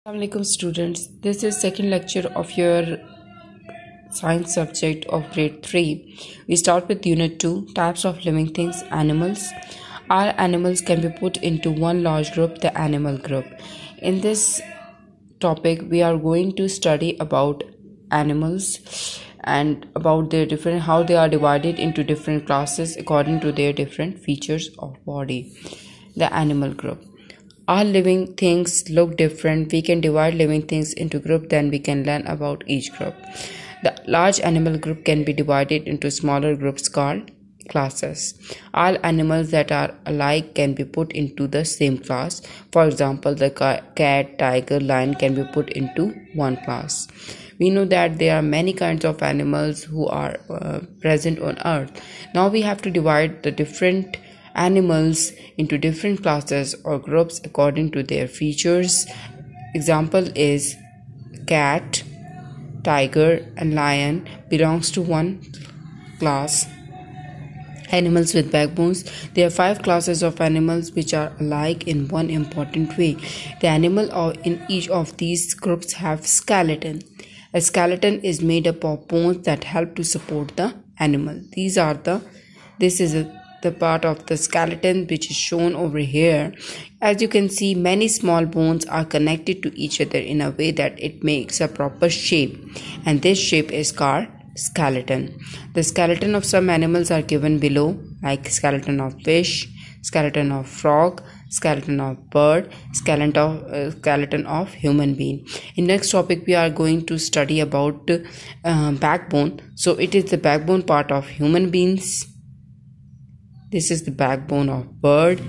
Assalamualaikum students this is second lecture of your science subject of grade 3 we start with unit 2 types of living things animals all animals can be put into one large group the animal group in this topic we are going to study about animals and about their different how they are divided into different classes according to their different features of body the animal group all living things look different we can divide living things into groups then we can learn about each group the large animal group can be divided into smaller groups called classes all animals that are alike can be put into the same class for example the cat tiger lion can be put into one class we know that there are many kinds of animals who are uh, present on earth now we have to divide the different animals into different classes or groups according to their features. Example is cat, tiger and lion belongs to one class. Animals with backbones. There are five classes of animals which are alike in one important way. The animal in each of these groups have skeleton. A skeleton is made up of bones that help to support the animal. These are the this is a the part of the skeleton which is shown over here as you can see many small bones are connected to each other in a way that it makes a proper shape and this shape is called skeleton the skeleton of some animals are given below like skeleton of fish skeleton of frog skeleton of bird skeleton of uh, skeleton of human being in next topic we are going to study about uh, backbone so it is the backbone part of human beings this is the backbone of bird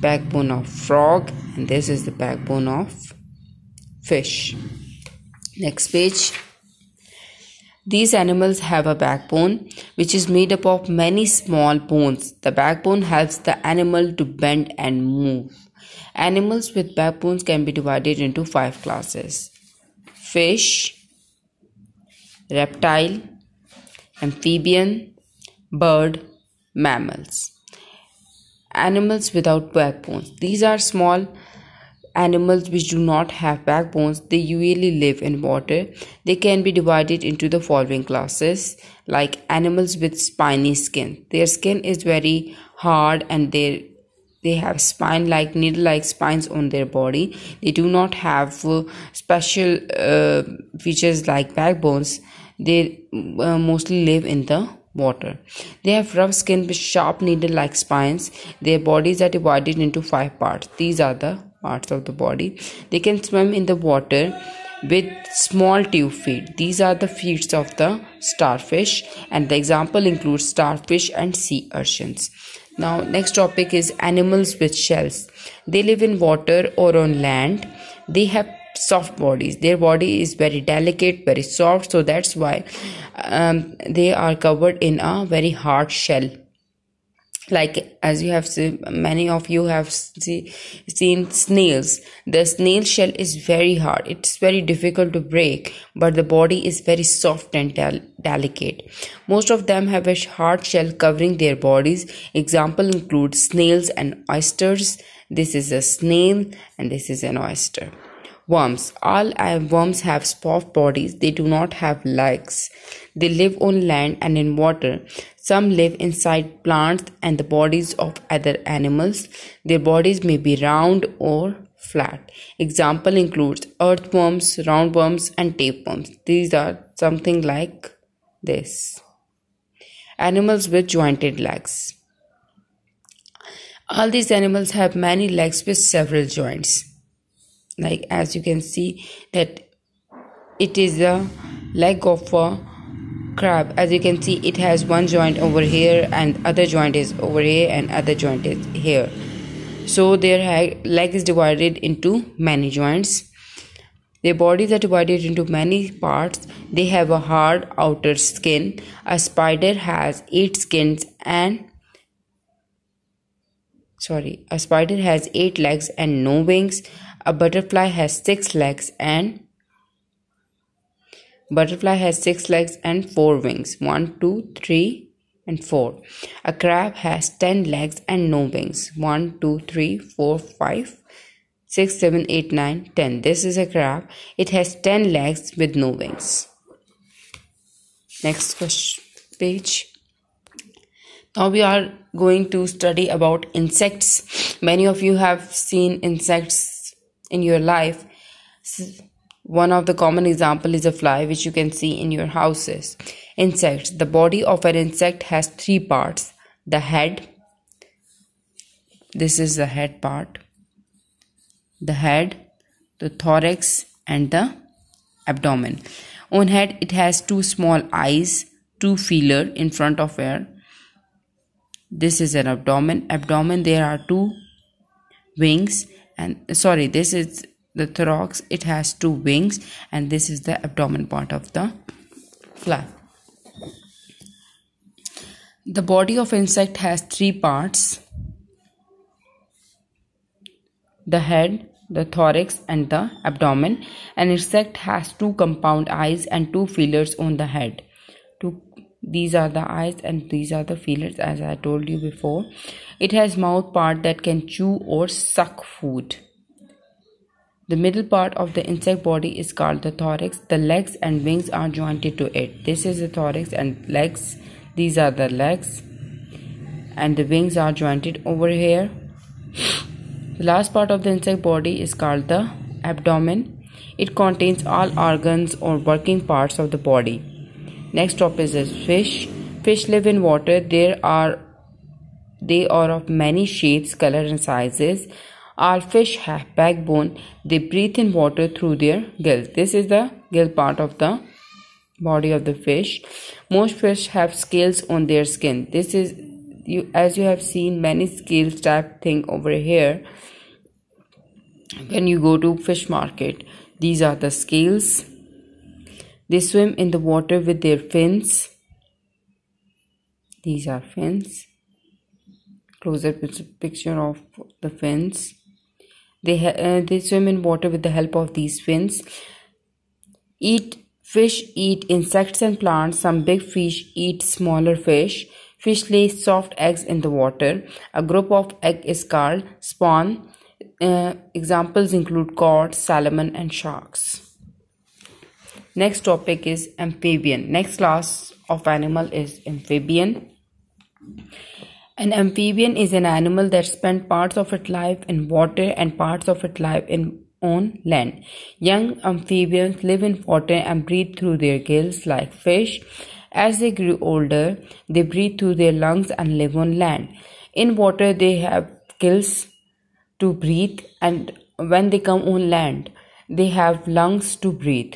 backbone of frog and this is the backbone of fish next page these animals have a backbone which is made up of many small bones. The backbone helps the animal to bend and move. Animals with backbones can be divided into five classes fish, reptile, amphibian, bird, mammals. Animals without backbones. These are small animals which do not have backbones. They usually live in water. They can be divided into the following classes like animals with spiny skin. Their skin is very hard and they they have spine like needle like spines on their body they do not have uh, special uh, features like backbones they uh, mostly live in the water. They have rough skin with sharp needle like spines. Their bodies are divided into five parts. These are the parts of the body. They can swim in the water with small tube feet. These are the feet of the starfish, and the example includes starfish and sea urchins. Now, next topic is animals with shells. They live in water or on land. They have soft bodies their body is very delicate very soft so that's why um, they are covered in a very hard shell like as you have seen many of you have see, seen snails the snail shell is very hard it's very difficult to break but the body is very soft and del delicate most of them have a hard shell covering their bodies example include snails and oysters this is a snail and this is an oyster Worms. All worms have soft bodies. They do not have legs. They live on land and in water. Some live inside plants and the bodies of other animals. Their bodies may be round or flat. Example includes earthworms, roundworms, and tapeworms. These are something like this. Animals with jointed legs. All these animals have many legs with several joints like as you can see that it is the leg of a crab as you can see it has one joint over here and other joint is over here and other joint is here so their leg is divided into many joints their bodies are divided into many parts. They have a hard outer skin. A spider has eight skins and sorry, a spider has eight legs and no wings. A butterfly has six legs and butterfly has six legs and four wings. One, two, three, and four. A crab has ten legs and no wings. One, two, three, four, five, six, seven, eight, nine, ten. This is a crab. It has ten legs with no wings. Next question page. Now we are going to study about insects. Many of you have seen insects in your life one of the common example is a fly which you can see in your houses insects the body of an insect has three parts the head this is the head part the head the thorax and the abdomen on head it has two small eyes two feeler in front of air this is an abdomen abdomen there are two wings and sorry this is the thorax it has two wings and this is the abdomen part of the fly the body of insect has three parts the head the thorax and the abdomen an insect has two compound eyes and two feelers on the head to these are the eyes and these are the feelers as i told you before it has mouth part that can chew or suck food the middle part of the insect body is called the thorax the legs and wings are jointed to it this is the thorax and legs these are the legs and the wings are jointed over here the last part of the insect body is called the abdomen it contains all organs or working parts of the body Next up is fish. Fish live in water. There are they are of many shapes, color and sizes. All fish have backbone. They breathe in water through their gills. This is the gill part of the body of the fish. Most fish have scales on their skin. This is you as you have seen many scales type thing over here when you go to fish market. These are the scales they swim in the water with their fins. These are fins. Closer picture of the fins. They, uh, they swim in water with the help of these fins. Eat fish eat insects and plants. Some big fish eat smaller fish. Fish lay soft eggs in the water. A group of egg is called spawn. Uh, examples include cod, salmon, and sharks. Next topic is amphibian. Next class of animal is amphibian. An amphibian is an animal that spends parts of its life in water and parts of its life in on land. Young amphibians live in water and breathe through their gills like fish. As they grow older, they breathe through their lungs and live on land. In water, they have gills to breathe, and when they come on land, they have lungs to breathe.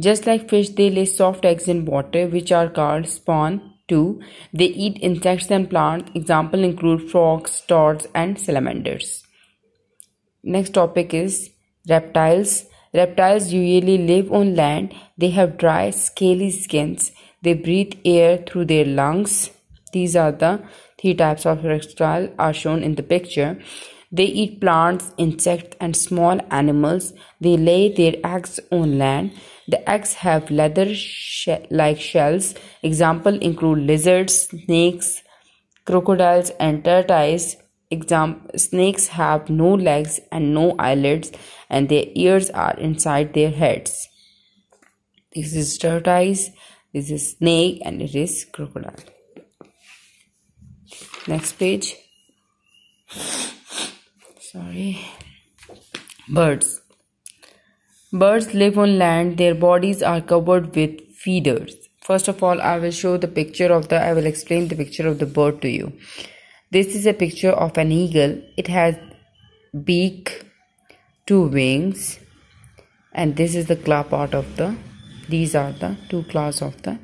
Just like fish, they lay soft eggs in water, which are called spawn. 2. They eat insects and plants. Example include frogs, toads, and salamanders. Next topic is reptiles. Reptiles usually live on land. They have dry, scaly skins. They breathe air through their lungs. These are the three types of reptile are shown in the picture. They eat plants, insects, and small animals. They lay their eggs on land. The eggs have leather like shells. Example include lizards, snakes, crocodiles, and tortoises. Example, snakes have no legs and no eyelids, and their ears are inside their heads. This is tortoise, this is snake, and it is crocodile. Next page sorry birds birds live on land their bodies are covered with feeders first of all i will show the picture of the i will explain the picture of the bird to you this is a picture of an eagle it has beak two wings and this is the claw part of the these are the two claws of the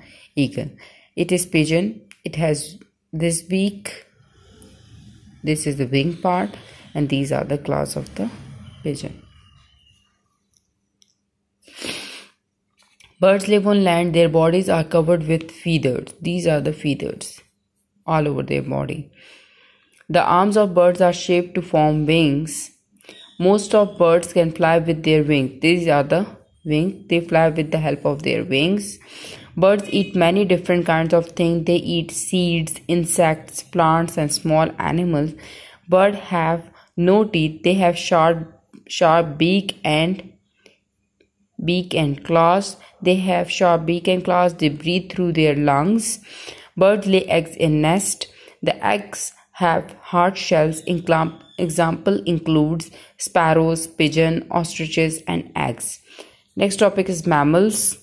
eagle it is pigeon it has this beak this is the wing part and these are the class of the pigeon birds live on land their bodies are covered with feathers these are the feathers all over their body the arms of birds are shaped to form wings most of birds can fly with their wings these are the wings they fly with the help of their wings birds eat many different kinds of things they eat seeds insects plants and small animals birds have no teeth they have sharp sharp beak and beak and claws they have sharp beak and claws they breathe through their lungs birds lay eggs in nest the eggs have hard shells example includes sparrows pigeon ostriches and eggs next topic is mammals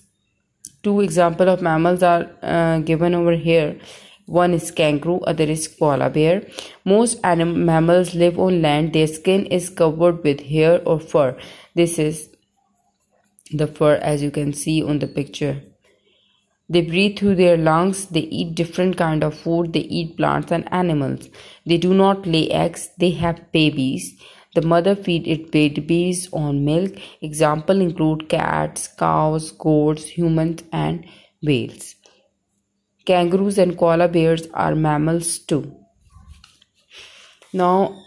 two example of mammals are uh, given over here one is kangaroo, other is koala bear. Most anim- mammals live on land. Their skin is covered with hair or fur. This is the fur as you can see on the picture. They breathe through their lungs. They eat different kind of food. They eat plants and animals. They do not lay eggs. They have babies. The mother feed its babies on milk. Example include cats, cows, goats, humans, and whales. Kangaroos and koala bears are mammals too. Now,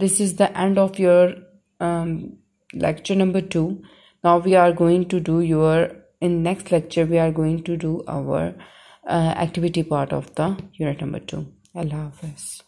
this is the end of your um, lecture number two. Now we are going to do your in next lecture we are going to do our uh, activity part of the unit number two. Allah Hafiz.